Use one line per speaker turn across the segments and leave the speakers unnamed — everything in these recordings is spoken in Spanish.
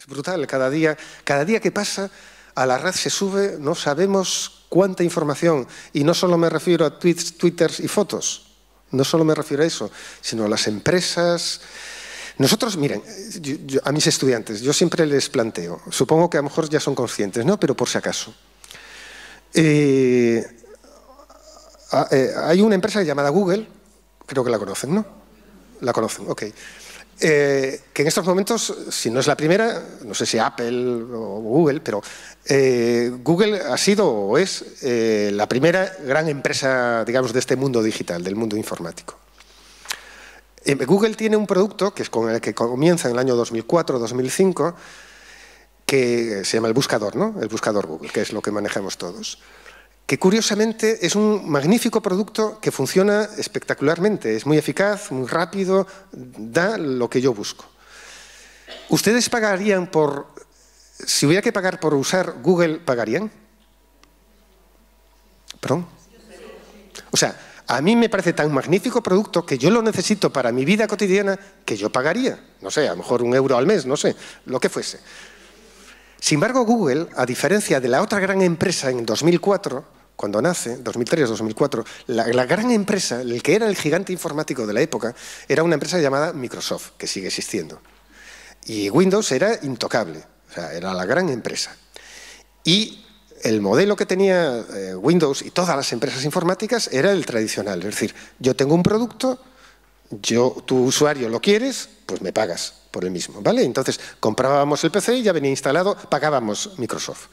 Es brutal, cada día, cada día que pasa a la red se sube, no sabemos cuánta información. Y no solo me refiero a tweets, twitters y fotos, no solo me refiero a eso, sino a las empresas. Nosotros, miren, a mis estudiantes, yo siempre les planteo, supongo que a lo mejor ya son conscientes, ¿no? Pero por si acaso. Eh, eh, hay una empresa llamada Google, creo que la conocen, ¿no? La conocen, ok. Eh, que en estos momentos, si no es la primera, no sé si Apple o Google, pero eh, Google ha sido o es eh, la primera gran empresa, digamos, de este mundo digital, del mundo informático. Google tiene un producto que es con el que comienza en el año 2004-2005, que se llama el buscador, ¿no? El buscador Google, que es lo que manejamos todos que curiosamente es un magnífico producto que funciona espectacularmente, es muy eficaz, muy rápido, da lo que yo busco. ¿Ustedes pagarían por, si hubiera que pagar por usar Google, pagarían? ¿Perdón? O sea, a mí me parece tan magnífico producto que yo lo necesito para mi vida cotidiana que yo pagaría, no sé, a lo mejor un euro al mes, no sé, lo que fuese. Sin embargo, Google, a diferencia de la otra gran empresa en 2004, cuando nace, 2003-2004, la, gran empresa, el que era el gigante informático de la época, era una empresa llamada Microsoft, que sigue existiendo. Y Windows era intocable, o sea, era la gran empresa. Y el modelo que tenía eh, Windows y todas las empresas informáticas era el tradicional, es decir, yo tengo un producto, yo, tu usuario lo quieres, pues me pagas por el mismo, ¿vale? Entonces comprábamos el PC y ya venía instalado, pagábamos Microsoft,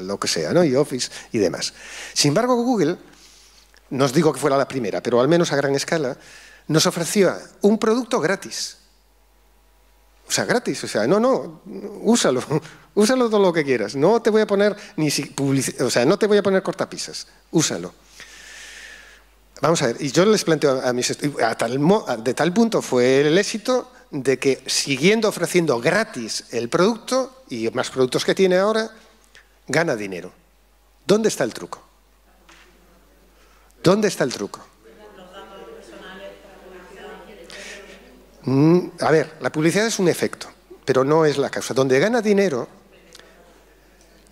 lo que sea, ¿no? Y Office y demás. Sin embargo, Google, no os digo que fuera la primera, pero al menos a gran escala, nos ofrecía un producto gratis. O sea, gratis, o sea, no, no, úsalo, úsalo todo lo que quieras. No te voy a poner ni si o sea, no te voy a poner cortapisas, úsalo. Vamos a ver, y yo les planteo a mis a de tal punto fue el éxito de que siguiendo ofreciendo gratis el producto y más productos que tiene ahora, gana dinero. ¿Dónde está el truco? ¿Dónde está el truco? Mm, a ver, la publicidad es un efecto, pero no es la causa. Donde gana dinero,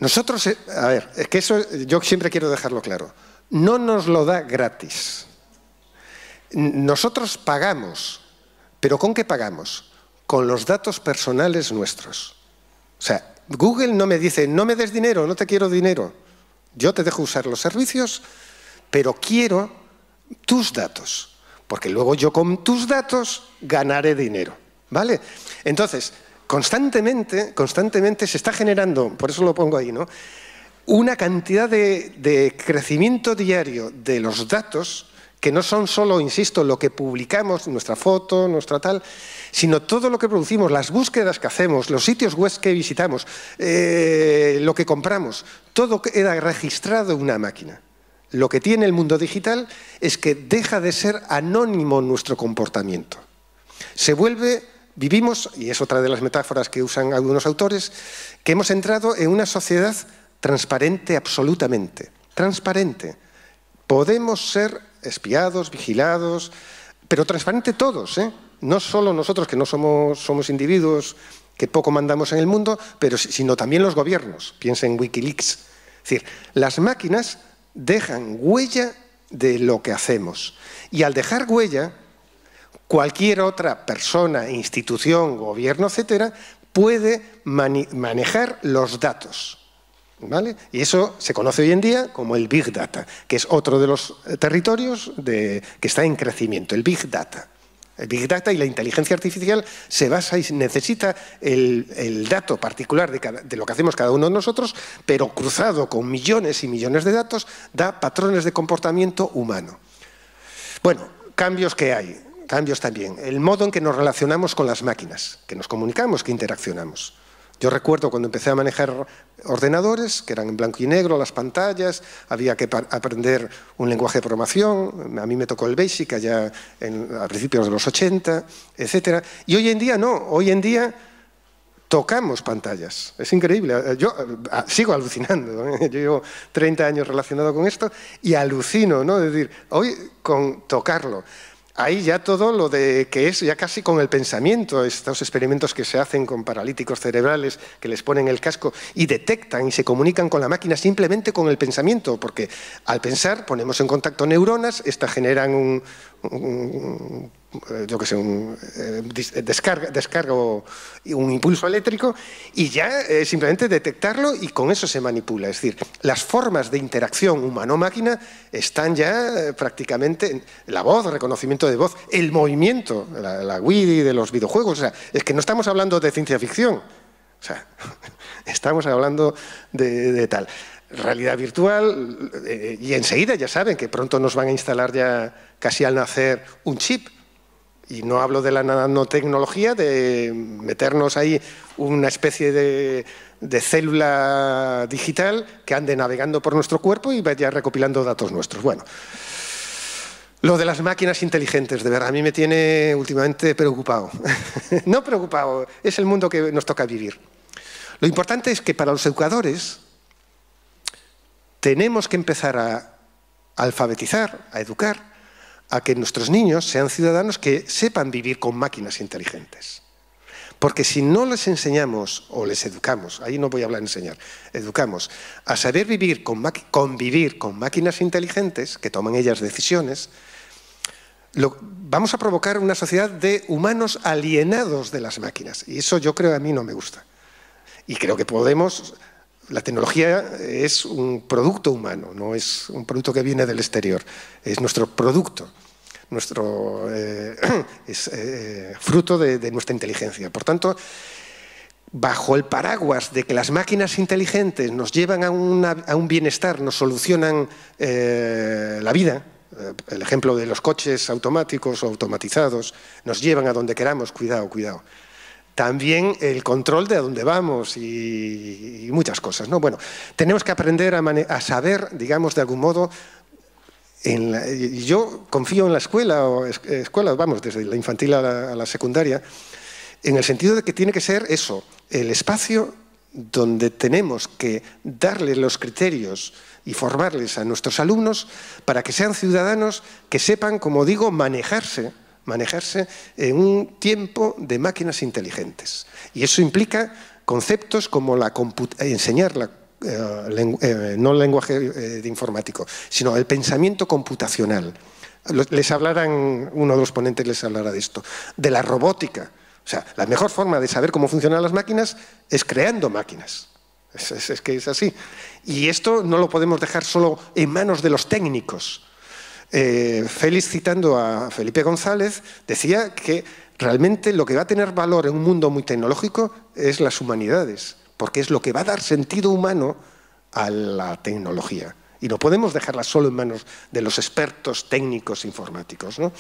nosotros, eh, a ver, es que eso yo siempre quiero dejarlo claro, no nos lo da gratis. Nosotros pagamos ¿Pero con qué pagamos? Con los datos personales nuestros. O sea, Google no me dice, no me des dinero, no te quiero dinero. Yo te dejo usar los servicios, pero quiero tus datos, porque luego yo con tus datos ganaré dinero. ¿Vale? Entonces, constantemente, constantemente se está generando, por eso lo pongo ahí, ¿no? Una cantidad de, de crecimiento diario de los datos que no son solo, insisto, lo que publicamos, nuestra foto, nuestra tal, sino todo lo que producimos, las búsquedas que hacemos, los sitios web que visitamos, eh, lo que compramos, todo queda registrado en una máquina. Lo que tiene el mundo digital es que deja de ser anónimo nuestro comportamiento. Se vuelve vivimos, y es otra de las metáforas que usan algunos autores, que hemos entrado en una sociedad transparente absolutamente. Transparente. Podemos ser espiados, vigilados, pero transparente todos, ¿eh? no solo nosotros que no somos, somos individuos que poco mandamos en el mundo, pero, sino también los gobiernos. Piensa en Wikileaks. Es decir, las máquinas dejan huella de lo que hacemos. Y al dejar huella, cualquier otra persona, institución, gobierno, etcétera, puede manejar los datos. Y eso se conoce hoy en día como el Big Data, que es otro de los territorios que está en crecimiento, el Big Data. El Big Data y la inteligencia artificial se basa y necesita el, el dato particular de, de, lo que hacemos cada uno de nosotros, pero cruzado con millones y millones de datos, da patrones de comportamiento humano. Bueno, cambios que hay, cambios también. El modo en que nos relacionamos con las máquinas, que nos comunicamos, que interaccionamos. Yo recuerdo cuando empecé a manejar ordenadores, que eran en blanco y negro las pantallas, había que aprender un lenguaje de programación, a mí me tocó el BASIC allá a principios de los 80, etc. Y hoy en día no, hoy en día tocamos pantallas. Es increíble. Eh, yo eh, sigo alucinando. ¿eh? Yo llevo 30 años relacionado con esto y alucino, ¿no? Es decir, hoy con tocarlo. Ahí ya todo lo de que es ya casi con el pensamiento, estos experimentos que se hacen con paralíticos cerebrales, que les ponen el casco y detectan y se comunican con la máquina simplemente con el pensamiento, porque al pensar ponemos en contacto neuronas, estas generan un eh, yo que sé, un, eh, eh, descarga, descargo un impulso eléctrico y ya simplemente detectarlo y con eso se manipula. Es decir, las formas de interacción humano-máquina están ya prácticamente, la voz, reconocimiento de voz, el movimiento, la, Wii de los videojuegos, o sea, es que no estamos hablando de ciencia ficción, o sea, estamos hablando de tal realidad virtual y enseguida ya saben que pronto nos van a instalar ya casi al nacer un chip y no hablo de la nanotecnología, de meternos ahí una especie de, célula digital que ande navegando por nuestro cuerpo y vaya recopilando datos nuestros. Bueno, lo de las máquinas inteligentes, de verdad, a mí me tiene últimamente preocupado. no preocupado, es el mundo que nos toca vivir. Lo importante es que para los educadores tenemos que empezar a alfabetizar, a educar a que nuestros niños sean ciudadanos que sepan vivir con máquinas inteligentes. Porque si no les enseñamos o les educamos, ahí no voy a hablar de enseñar, educamos a saber vivir con convivir con máquinas inteligentes que toman ellas decisiones, vamos a provocar una sociedad de humanos alienados de las máquinas. Y eso yo creo a mí no me gusta. Y creo que podemos la tecnología es un producto humano, no es un producto que viene del exterior, es nuestro producto, nuestro, eh, es eh, fruto de, nuestra inteligencia. Por tanto, bajo el paraguas de que las máquinas inteligentes nos llevan a, un bienestar, nos solucionan eh, la vida, el ejemplo de los coches automáticos o automatizados, nos llevan a donde queramos, cuidado, cuidado también el control de a dónde vamos y, muchas cosas. ¿no? Bueno, tenemos que aprender a, a saber, digamos, de algún modo. yo confío en la escuela, o vamos, desde la infantil a la, a la secundaria, en el sentido de que tiene que ser eso, el espacio donde tenemos que darle los criterios y formarles a nuestros alumnos para que sean ciudadanos que sepan, como digo, manejarse manejarse en un tiempo de máquinas inteligentes. Y eso implica conceptos como eh, enseñar eh, eh, no el lenguaje de informático, sino el pensamiento computacional. Les hablarán, uno de los ponentes les hablará de esto, de la robótica. O sea, la mejor forma de saber cómo funcionan las máquinas es creando máquinas. es que es así. Y esto no lo podemos dejar solo en manos de los técnicos eh, Félix, citando a Felipe González, decía que realmente lo que va a tener valor en un mundo muy tecnológico es las humanidades, porque es lo que va a dar sentido humano a la tecnología. Y no podemos dejarla solo en manos de los expertos técnicos informáticos. ¿no?